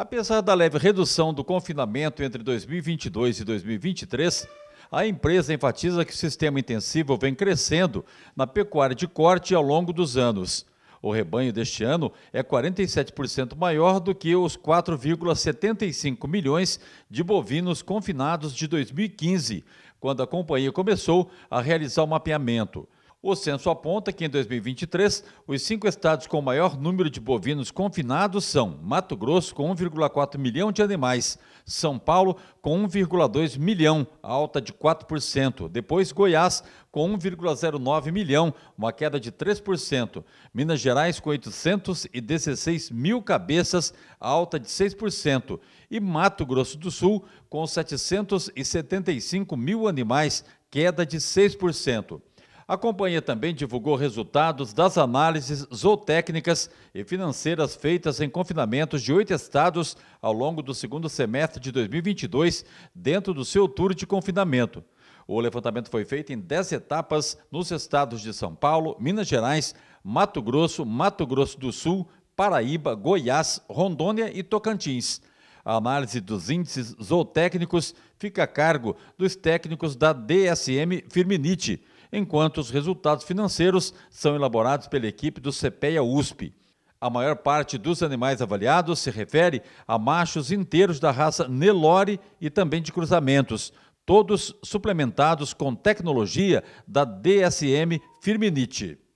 Apesar da leve redução do confinamento entre 2022 e 2023, a empresa enfatiza que o sistema intensivo vem crescendo na pecuária de corte ao longo dos anos. O rebanho deste ano é 47% maior do que os 4,75 milhões de bovinos confinados de 2015, quando a companhia começou a realizar o mapeamento. O censo aponta que em 2023, os cinco estados com o maior número de bovinos confinados são Mato Grosso, com 1,4 milhão de animais, São Paulo, com 1,2 milhão, alta de 4%, depois Goiás, com 1,09 milhão, uma queda de 3%, Minas Gerais, com 816 mil cabeças, alta de 6%, e Mato Grosso do Sul, com 775 mil animais, queda de 6%. A companhia também divulgou resultados das análises zootécnicas e financeiras feitas em confinamentos de oito estados ao longo do segundo semestre de 2022, dentro do seu tour de confinamento. O levantamento foi feito em dez etapas nos estados de São Paulo, Minas Gerais, Mato Grosso, Mato Grosso do Sul, Paraíba, Goiás, Rondônia e Tocantins. A análise dos índices zootécnicos fica a cargo dos técnicos da DSM Firminite enquanto os resultados financeiros são elaborados pela equipe do CPEA USP. A maior parte dos animais avaliados se refere a machos inteiros da raça Nelore e também de cruzamentos, todos suplementados com tecnologia da DSM Firminite.